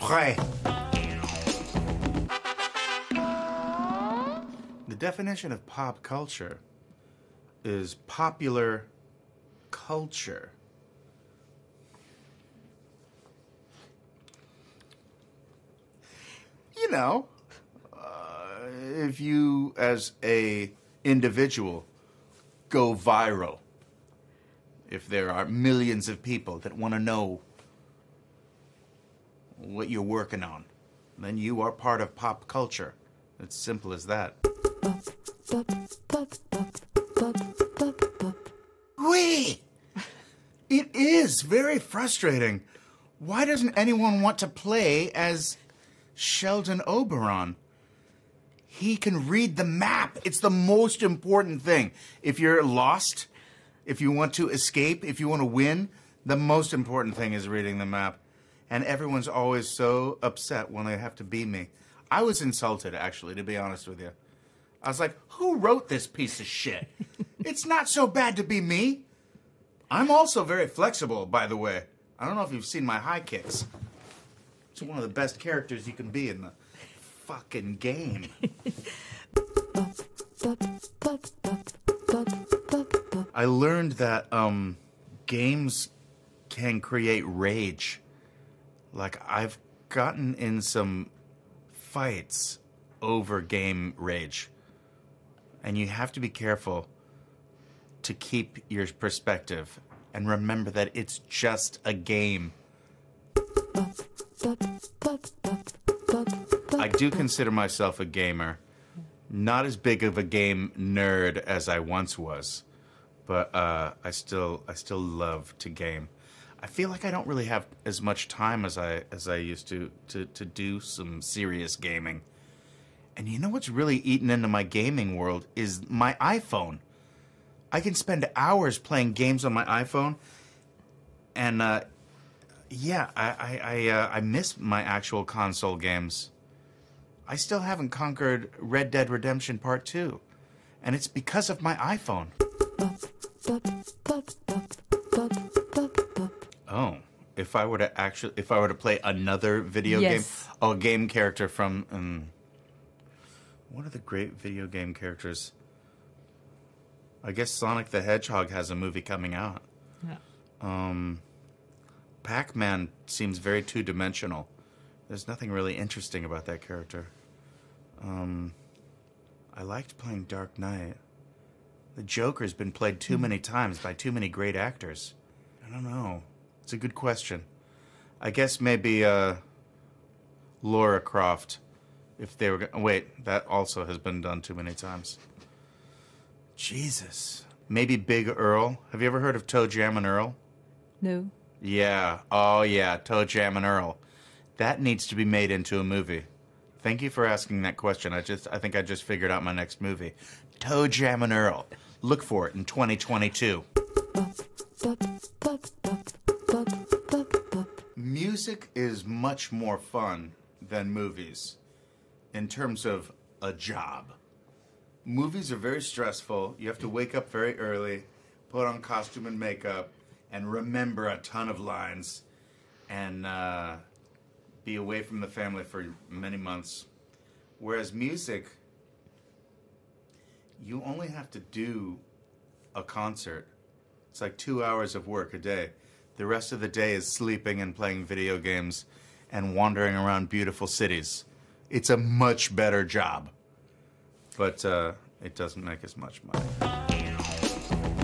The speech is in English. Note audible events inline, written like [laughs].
prêt. The definition of pop culture is popular culture. You know, uh, if you as a individual go viral, if there are millions of people that want to know what you're working on. Then you are part of pop culture. It's simple as that. Wait! It is very frustrating. Why doesn't anyone want to play as Sheldon Oberon? He can read the map. It's the most important thing. If you're lost, if you want to escape, if you want to win, the most important thing is reading the map and everyone's always so upset when they have to be me. I was insulted, actually, to be honest with you. I was like, who wrote this piece of shit? [laughs] it's not so bad to be me. I'm also very flexible, by the way. I don't know if you've seen my high kicks. It's one of the best characters you can be in the fucking game. [laughs] I learned that um, games can create rage. Like I've gotten in some fights over game rage. And you have to be careful to keep your perspective and remember that it's just a game. I do consider myself a gamer. Not as big of a game nerd as I once was, but uh, I still I still love to game. I feel like I don't really have as much time as I as I used to to to do some serious gaming. And you know what's really eaten into my gaming world is my iPhone. I can spend hours playing games on my iPhone, and uh, yeah, I I I, uh, I miss my actual console games. I still haven't conquered Red Dead Redemption Part Two, and it's because of my iPhone. if I were to actually, if I were to play another video yes. game, oh, a game character from um, what are the great video game characters? I guess Sonic the Hedgehog has a movie coming out. Yeah. Um, Pac Man seems very two dimensional. There's nothing really interesting about that character. Um, I liked playing Dark Knight. The Joker's been played too hmm. many times by too many great actors. I don't know. It's a good question. I guess maybe uh, Laura Croft, if they were gonna, wait, that also has been done too many times. Jesus, maybe Big Earl. Have you ever heard of Toe Jam and Earl? No. Yeah. Oh yeah, Toe Jam and Earl. That needs to be made into a movie. Thank you for asking that question. I just I think I just figured out my next movie. Toe Jam and Earl. Look for it in 2022 music is much more fun than movies in terms of a job. Movies are very stressful. You have to wake up very early, put on costume and makeup, and remember a ton of lines, and uh, be away from the family for many months. Whereas music, you only have to do a concert. It's like two hours of work a day. The rest of the day is sleeping and playing video games and wandering around beautiful cities. It's a much better job. But uh, it doesn't make as much money.